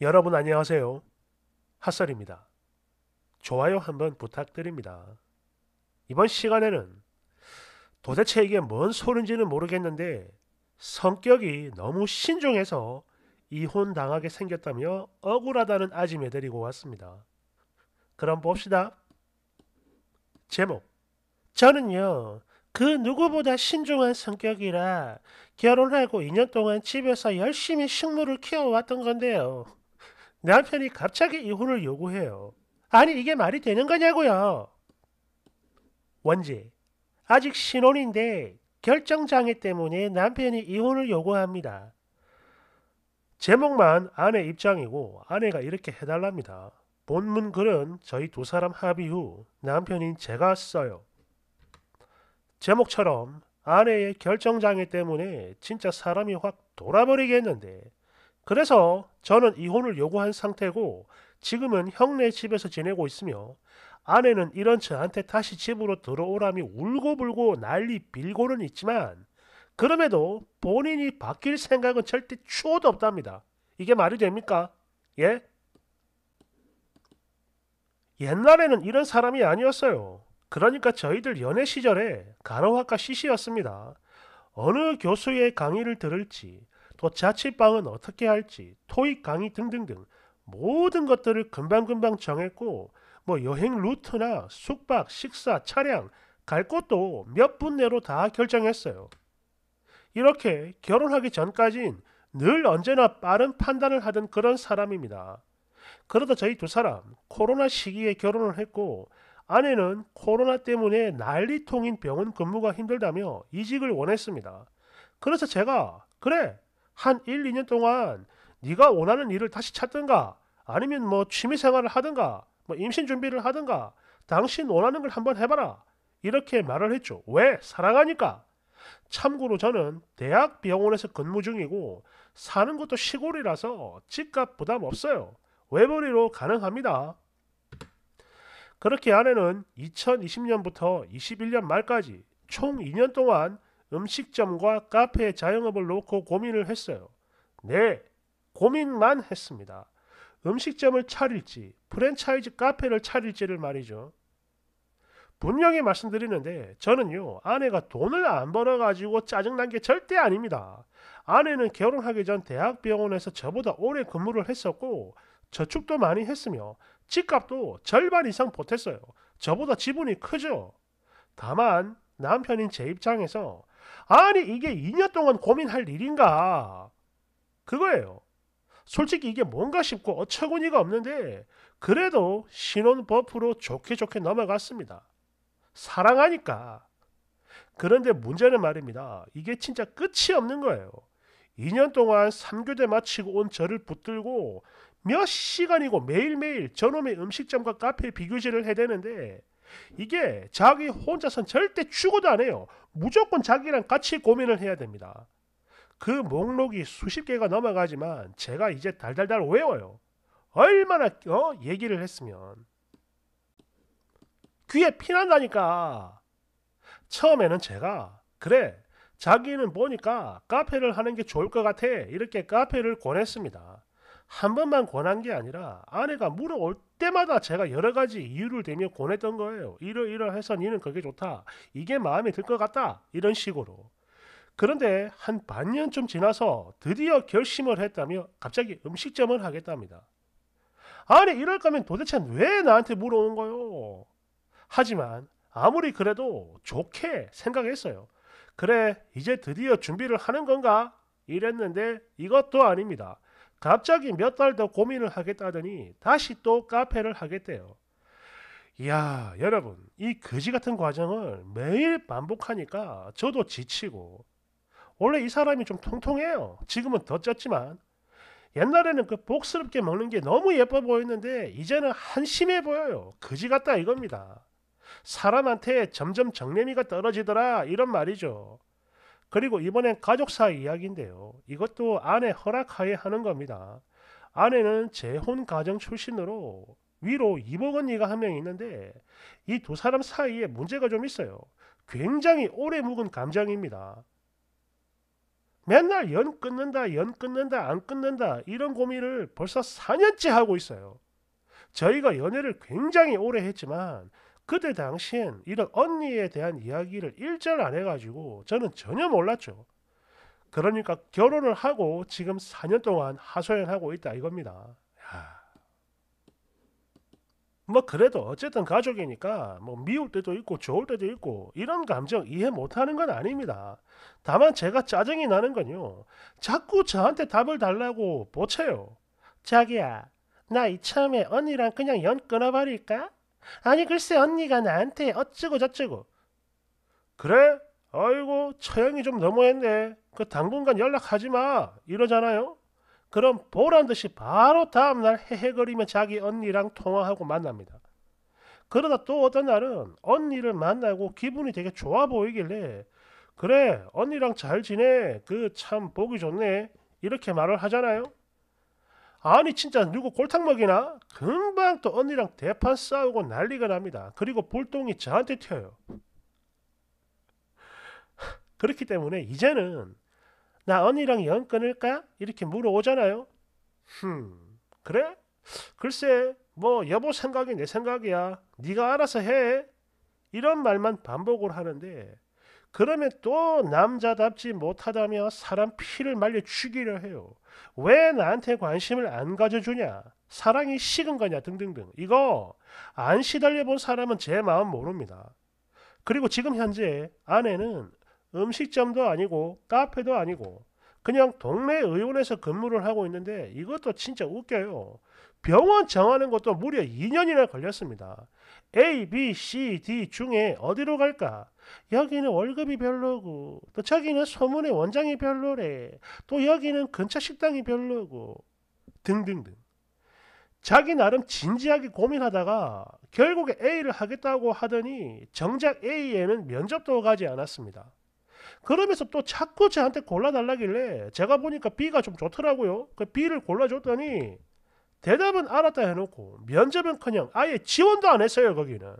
여러분 안녕하세요. 핫설입니다. 좋아요 한번 부탁드립니다. 이번 시간에는 도대체 이게 뭔 소린지는 모르겠는데 성격이 너무 신중해서 이혼당하게 생겼다며 억울하다는 아짐에 데리고 왔습니다. 그럼 봅시다. 제목 저는요 그 누구보다 신중한 성격이라 결혼하고 2년 동안 집에서 열심히 식물을 키워왔던 건데요. 남편이 갑자기 이혼을 요구해요. 아니 이게 말이 되는 거냐고요. 원지, 아직 신혼인데 결정장애 때문에 남편이 이혼을 요구합니다. 제목만 아내 입장이고 아내가 이렇게 해달랍니다. 본문 글은 저희 두 사람 합의 후 남편인 제가 써요. 제목처럼 아내의 결정장애 때문에 진짜 사람이 확 돌아버리겠는데 그래서 저는 이혼을 요구한 상태고 지금은 형네 집에서 지내고 있으며 아내는 이런 저한테 다시 집으로 들어오라며 울고불고 난리 빌고는 있지만 그럼에도 본인이 바뀔 생각은 절대 추호도 없답니다. 이게 말이 됩니까? 예? 옛날에는 이런 사람이 아니었어요. 그러니까 저희들 연애 시절에 간호학과 CC였습니다. 어느 교수의 강의를 들을지 또 자취방은 어떻게 할지, 토익 강의 등등등 모든 것들을 금방금방 정했고 뭐 여행 루트나 숙박, 식사, 차량, 갈 곳도 몇 분 내로 다 결정했어요. 이렇게 결혼하기 전까진 늘 언제나 빠른 판단을 하던 그런 사람입니다. 그러다 저희 두 사람 코로나 시기에 결혼을 했고 아내는 코로나 때문에 난리통인 병원 근무가 힘들다며 이직을 원했습니다. 그래서 제가 그래 한 1, 2년 동안 네가 원하는 일을 다시 찾든가 아니면 뭐 취미 생활을 하든가 뭐 임신 준비를 하든가 당신 원하는 걸 한번 해봐라 이렇게 말을 했죠. 왜? 사랑하니까. 참고로 저는 대학 병원에서 근무 중이고 사는 것도 시골이라서 집값 부담 없어요. 외벌이로 가능합니다. 그렇게 아내는 2020년부터 21년 말까지 총 2년 동안 음식점과 카페 자영업을 놓고 고민을 했어요. 네, 고민만 했습니다. 음식점을 차릴지 프랜차이즈 카페를 차릴지를 말이죠. 분명히 말씀드리는데 저는요 아내가 돈을 안 벌어가지고 짜증난 게 절대 아닙니다. 아내는 결혼하기 전 대학병원에서 저보다 오래 근무를 했었고 저축도 많이 했으며 집값도 절반 이상 보탰어요. 저보다 지분이 크죠. 다만 남편인 제 입장에서 아니 이게 2년 동안 고민할 일인가 그거예요. 솔직히 이게 뭔가 싶고 어처구니가 없는데 그래도 신혼 버프로 좋게 좋게 넘어갔습니다. 사랑하니까. 그런데 문제는 말입니다. 이게 진짜 끝이 없는 거예요. 2년 동안 3교대 마치고 온 저를 붙들고 몇 시간이고 매일매일 저놈의 음식점과 카페 비교질을 해대는데 이게 자기 혼자선 절대 추구도 안 해요. 무조건 자기랑 같이 고민을 해야 됩니다. 그 목록이 수십 개가 넘어가지만 제가 이제 달달달 외워요. 얼마나 어? 얘기를 했으면 귀에 피난다니까. 처음에는 제가 그래 자기는 보니까 카페를 하는 게 좋을 것 같아 이렇게 카페를 권했습니다. 한 번만 권한 게 아니라 아내가 물어올 때마다 제가 여러 가지 이유를 대며 권했던 거예요. 이러이러해서 니는 그게 좋다. 이게 마음에 들 것 같다. 이런 식으로. 그런데 한 반년쯤 지나서 드디어 결심을 했다며 갑자기 음식점을 하겠답니다. 아니 이럴 거면 도대체 왜 나한테 물어온 거요? 하지만 아무리 그래도 좋게 생각했어요. 그래 이제 드디어 준비를 하는 건가? 이랬는데 이것도 아닙니다. 갑자기 몇 달 더 고민을 하겠다더니 다시 또 카페를 하겠대요. 이야, 여러분, 이 거지 같은 과정을 매일 반복하니까 저도 지치고, 원래 이 사람이 좀 통통해요. 지금은 더 쪘지만, 옛날에는 그 복스럽게 먹는 게 너무 예뻐 보였는데, 이제는 한심해 보여요. 거지 같다 이겁니다. 사람한테 점점 정념이가 떨어지더라, 이런 말이죠. 그리고 이번엔 가족 사이 야기인데요 이것도 아내 허락하에 하는 겁니다. 아내는 재혼 가정 출신으로 위로 이복 언니가 한 명 있는데 이 두 사람 사이에 문제가 좀 있어요. 굉장히 오래 묵은 감정입니다. 맨날 연 끊는다, 연 끊는다, 안 끊는다 이런 고민을 벌써 4년째 하고 있어요. 저희가 연애를 굉장히 오래 했지만 그때 당시엔 이런 언니에 대한 이야기를 일절 안 해가지고 저는 전혀 몰랐죠. 그러니까 결혼을 하고 지금 4년 동안 하소연하고 있다 이겁니다. 야. 뭐 그래도 어쨌든 가족이니까 뭐 미울 때도 있고 좋을 때도 있고 이런 감정 이해 못하는 건 아닙니다. 다만 제가 짜증이 나는 건요. 자꾸 저한테 답을 달라고 보채요. 자기야 나 이참에 언니랑 그냥 연 끊어버릴까? 아니 글쎄 언니가 나한테 어쩌고 저쩌고. 그래? 아이고 처형이 좀 너무했네. 그 당분간 연락하지 마. 이러잖아요. 그럼 보란 듯이 바로 다음날 헤헤거리며 자기 언니랑 통화하고 만납니다. 그러다 또 어떤 날은 언니를 만나고 기분이 되게 좋아 보이길래 그래 언니랑 잘 지내 그 참 보기 좋네 이렇게 말을 하잖아요. 아니 진짜 누구 골탕 먹이나? 금방 또 언니랑 대판 싸우고 난리가 납니다. 그리고 볼똥이 저한테 튀어요. 그렇기 때문에 이제는 나 언니랑 연 끊을까? 이렇게 물어오잖아요. 흠 그래? 글쎄 뭐 여보 생각이 내 생각이야. 네가 알아서 해. 이런 말만 반복을 하는데 그러면 또 남자답지 못하다며 사람 피를 말려 죽이려 해요. 왜 나한테 관심을 안 가져주냐? 사랑이 식은 거냐? 등등등. 이거 안 시달려 본 사람은 제 마음 모릅니다. 그리고 지금 현재 아내는 음식점도 아니고 카페도 아니고 그냥 동네 의원에서 근무를 하고 있는데 이것도 진짜 웃겨요. 병원 정하는 것도 무려 2년이나 걸렸습니다. A, B, C, D 중에 어디로 갈까? 여기는 월급이 별로고, 또 저기는 소문의 원장이 별로래, 또 여기는 근처 식당이 별로고, 등등등. 자기 나름 진지하게 고민하다가 결국에 A를 하겠다고 하더니 정작 A에는 면접도 가지 않았습니다. 그러면서 또 자꾸 저한테 골라달라길래 제가 보니까 B가 좀 좋더라고요. 그 B를 골라줬더니 대답은 알았다 해놓고 면접은 그냥 아예 지원도 안 했어요 거기는.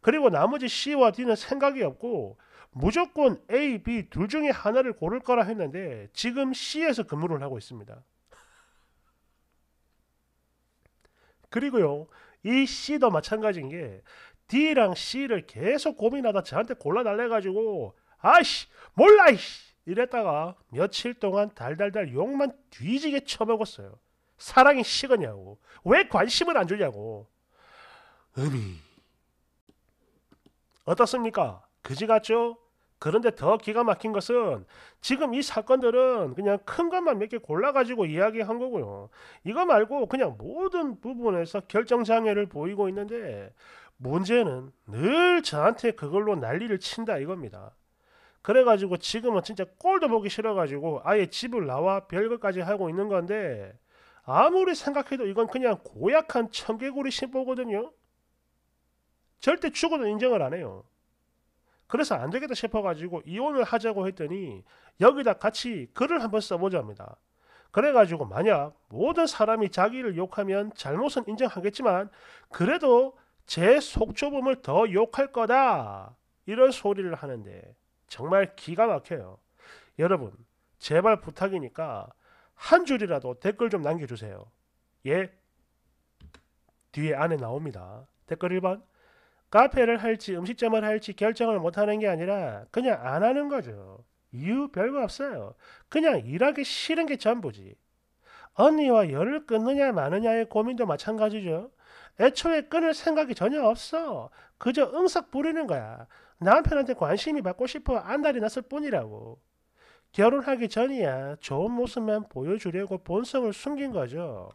그리고 나머지 C와 D는 생각이 없고 무조건 A, B 둘 중에 하나를 고를 거라 했는데 지금 C에서 근무를 하고 있습니다. 그리고요 이 C도 마찬가지인 게 D랑 C를 계속 고민하다 저한테 골라달래 가지고 아씨 이 몰라 이씨 이랬다가 며칠 동안 달달달 욕만 뒤지게 쳐먹었어요. 사랑이 식었냐고 왜 관심을 안 주냐고 음이 어떻습니까? 그지 같죠? 그런데 더 기가 막힌 것은 지금 이 사건들은 그냥 큰 것만 몇 개 골라가지고 이야기한 거고요. 이거 말고 그냥 모든 부분에서 결정장애를 보이고 있는데 문제는 늘 저한테 그걸로 난리를 친다 이겁니다. 그래가지고 지금은 진짜 꼴도 보기 싫어가지고 아예 집을 나와 별것까지 하고 있는 건데 아무리 생각해도 이건 그냥 고약한 청개구리 심보거든요. 절대 죽어도 인정을 안 해요. 그래서 안 되겠다 싶어가지고 이혼을 하자고 했더니 여기다 같이 글을 한번 써보자합니다. 그래가지고 만약 모든 사람이 자기를 욕하면 잘못은 인정하겠지만 그래도 제 속좁음을 더 욕할 거다 이런 소리를 하는데 정말 기가 막혀요. 여러분, 제발 부탁이니까 한 줄이라도 댓글 좀 남겨주세요. 예, 뒤에 안에 나옵니다. 댓글 1번, 카페를 할지 음식점을 할지 결정을 못하는 게 아니라 그냥 안 하는 거죠. 이유 별거 없어요. 그냥 일하기 싫은 게 전부지. 언니와 열을 끊느냐 마느냐의 고민도 마찬가지죠. 애초에 끊을 생각이 전혀 없어. 그저 응석 부리는 거야. 남편한테 관심이 받고 싶어 안달이 났을 뿐이라고. 결혼하기 전이야 좋은 모습만 보여주려고 본성을 숨긴 거죠.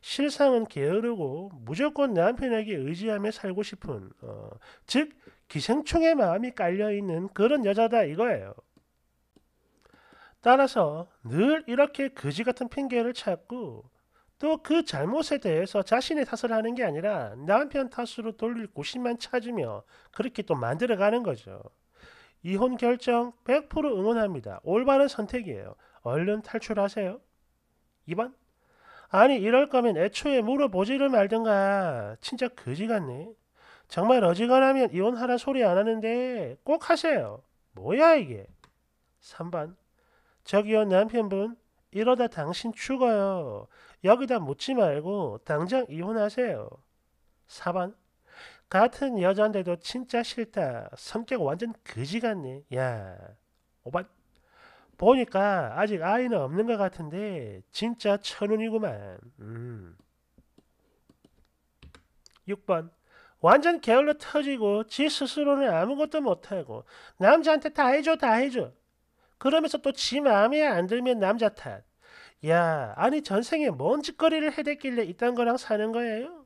실상은 게으르고 무조건 남편에게 의지하며 살고 싶은, 어, 즉, 기생충의 마음이 깔려있는 그런 여자다 이거예요. 따라서 늘 이렇게 거지 같은 핑계를 찾고 또그 잘못에 대해서 자신의 탓을 하는 게 아니라 남편 탓으로 돌릴 곳이만 찾으며 그렇게 또 만들어가는 거죠. 이혼 결정 100% 응원합니다. 올바른 선택이에요. 얼른 탈출하세요. 2번. 아니 이럴 거면 애초에 물어보지를 말든가. 진짜 거지 같네. 정말 어지간하면 이혼하라 소리 안 하는데 꼭 하세요. 뭐야 이게. 3번. 저기요 남편분 이러다 당신 죽어요. 여기다 묻지 말고 당장 이혼하세요. 4번 같은 여잔데도 진짜 싫다. 성격 완전 거지 같네. 야 5번 보니까 아직 아이는 없는 것 같은데 진짜 천운이구만. 음. 6번 완전 게을러 터지고 지 스스로는 아무것도 못하고 남자한테 다 해줘 다 해줘 그러면서 또 지 마음에 안 들면 남자 탓 야, 아니 전생에 뭔 짓거리를 해댔길래 이딴 거랑 사는 거예요?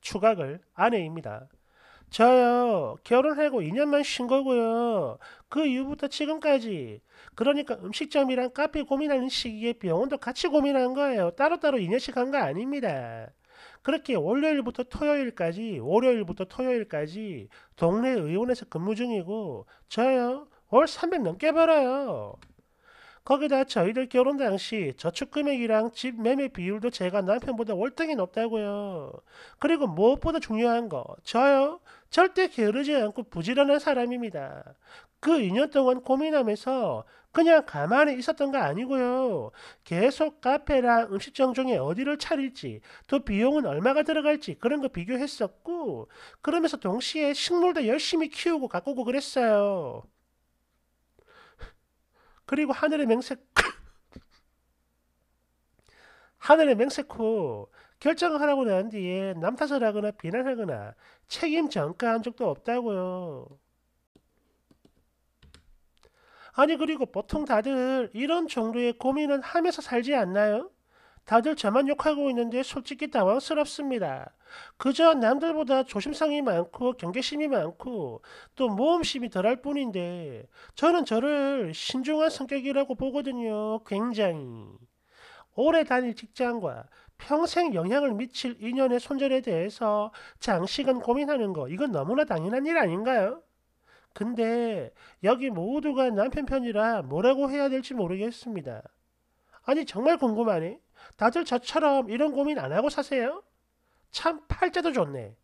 추각을 아내입니다. 저요, 결혼하고 2년만 쉰 거고요. 그 이후부터 지금까지. 그러니까 음식점이랑 카페 고민하는 시기에 병원도 같이 고민한 거예요. 따로따로 2년씩 한 거 아닙니다. 그렇게 월요일부터 토요일까지, 월요일부터 토요일까지 동네 의원에서 근무 중이고, 저요, 월 300 넘게 벌어요. 거기다 저희들 결혼 당시 저축금액이랑 집 매매 비율도 제가 남편보다 월등히 높다고요. 그리고 무엇보다 중요한 거, 저요. 절대 게으르지 않고 부지런한 사람입니다. 그 2년 동안 고민하면서 그냥 가만히 있었던 거 아니고요. 계속 카페랑 음식점 중에 어디를 차릴지, 또 비용은 얼마가 들어갈지 그런 거 비교했었고, 그러면서 동시에 식물도 열심히 키우고 가꾸고 그랬어요. 그리고 하늘의 맹세 하늘의 맹세코 결정을 하라고 난 뒤에 남 탓을 하거나 비난하거나 책임 전가한 적도 없다고요. 아니 그리고 보통 다들 이런 종류의 고민은 하면서 살지 않나요? 다들 저만 욕하고 있는데 솔직히 당황스럽습니다. 그저 남들보다 조심성이 많고 경계심이 많고 또 모험심이 덜할 뿐인데 저는 저를 신중한 성격이라고 보거든요. 굉장히. 오래 다닐 직장과 평생 영향을 미칠 인연의 손절에 대해서 장식은 고민하는 거 이건 너무나 당연한 일 아닌가요? 근데 여기 모두가 남편 편이라 뭐라고 해야 될지 모르겠습니다. 아니 정말 궁금하네. 다들 저처럼 이런 고민 안 하고 사세요? 참 팔자도 좋네.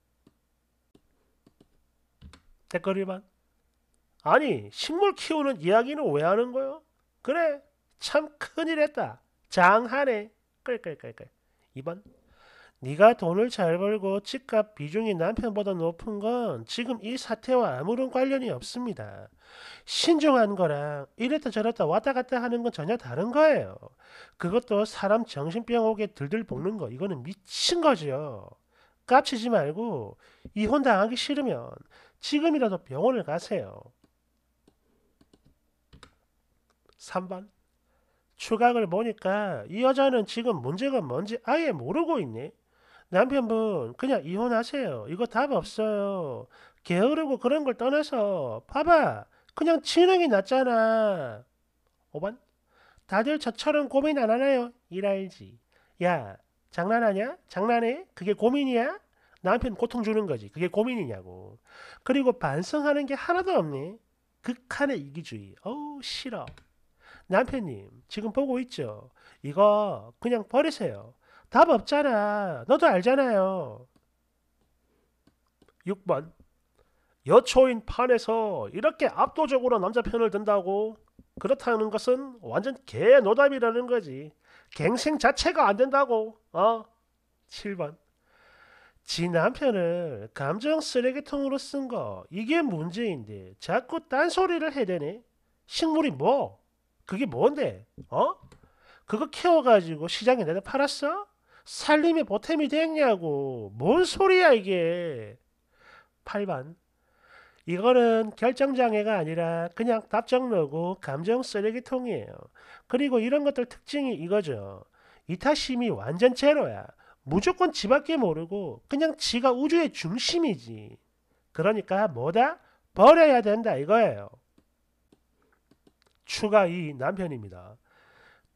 댓글 1번 아니 식물 키우는 이야기는 왜 하는 거요? 그래 참 큰일 했다. 장하네. 끌끌끌끌. 2번 네가 돈을 잘 벌고 집값 비중이 남편보다 높은 건 지금 이 사태와 아무런 관련이 없습니다. 신중한 거랑 이랬다 저랬다 왔다 갔다 하는 건 전혀 다른 거예요. 그것도 사람 정신병 오게 들들 볶는 거 이거는 미친 거지요. 깝치지 말고 이혼 당하기 싫으면 지금이라도 병원을 가세요. 3번 추각을 보니까 이 여자는 지금 문제가 뭔지 아예 모르고 있네. 남편분 그냥 이혼하세요. 이거 답 없어요. 게으르고 그런 걸 떠나서 봐봐. 그냥 지능이 낫잖아. 5번 다들 저처럼 고민 안 하나요? 일할지. 야 장난하냐? 장난해? 그게 고민이야? 남편 고통 주는 거지. 그게 고민이냐고. 그리고 반성하는 게 하나도 없네. 극한의 이기주의. 어우 싫어. 남편님 지금 보고 있죠? 이거 그냥 버리세요. 답 없잖아. 너도 알잖아요. 6번 여초인 판에서 이렇게 압도적으로 남자 편을 든다고 그렇다는 것은 완전 개노답이라는 거지. 갱생 자체가 안 된다고. 어? 7번 지 남편을 감정 쓰레기통으로 쓴 거 이게 문제인데 자꾸 딴소리를 해대네. 식물이 뭐? 그게 뭔데? 어? 그거 키워가지고 시장에 내다 팔았어? 살림이 보탬이 됐냐고. 뭔 소리야 이게. 8번. 이거는 결정장애가 아니라 그냥 답정러고 감정 쓰레기통이에요. 그리고 이런 것들 특징이 이거죠. 이타심이 완전 제로야. 무조건 지밖에 모르고 그냥 지가 우주의 중심이지. 그러니까 뭐다? 버려야 된다 이거예요. 추가 이 남편입니다.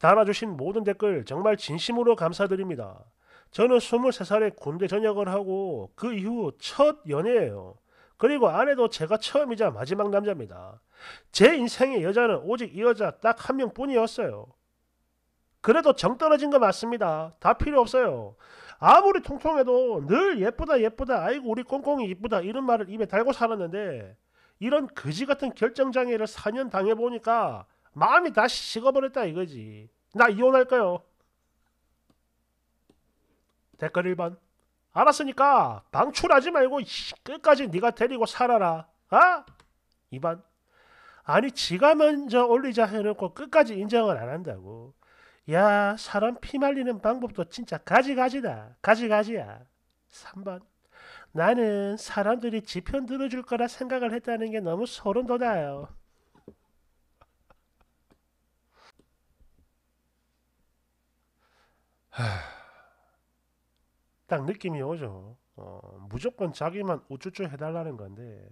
달아주신 모든 댓글 정말 진심으로 감사드립니다. 저는 23살에 군대 전역을 하고 그 이후 첫 연애예요. 그리고 아내도 제가 처음이자 마지막 남자입니다. 제 인생의 여자는 오직 이 여자 딱 한 명뿐이었어요. 그래도 정 떨어진 거 맞습니다. 다 필요 없어요. 아무리 통통해도 늘 예쁘다 예쁘다 아이고 우리 꽁꽁이 이쁘다 이런 말을 입에 달고 살았는데 이런 거지 같은 결정장애를 4년 당해보니까 마음이 다시 식어버렸다 이거지. 나 이혼할 거요. 댓글 1번. 알았으니까 방출하지 말고 끝까지 네가 데리고 살아라. 아? 어? 2번. 아니 지가 먼저 올리자 해놓고 끝까지 인정을 안 한다고. 야 사람 피 말리는 방법도 진짜 가지가지다. 가지가지야. 3번. 나는 사람들이 지 편 들어줄 거라 생각을 했다는 게 너무 소름 돋아요. 하... 딱 느낌이 오죠. 어, 무조건 자기만 우쭈쭈 해달라는 건데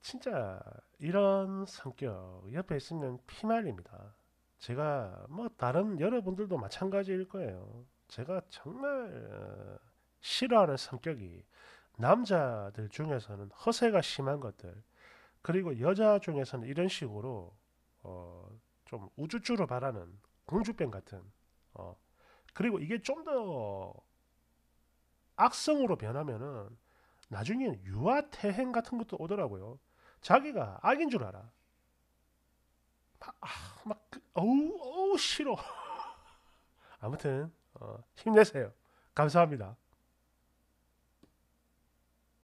진짜 이런 성격 옆에 있으면 피말입니다 제가 뭐 다른 여러분들도 마찬가지일 거예요. 제가 정말 어, 싫어하는 성격이 남자들 중에서는 허세가 심한 것들 그리고 여자 중에서는 이런 식으로 어, 좀 우쭈쭈로 바라는 공주병 같은 어, 그리고 이게 좀 더 악성으로 변하면은 나중엔 유아태행 같은 것도 오더라고요. 자기가 악인 줄 알아. 막, 아, 막 그, 어우, 어우, 싫어. 아무튼, 어, 힘내세요. 감사합니다.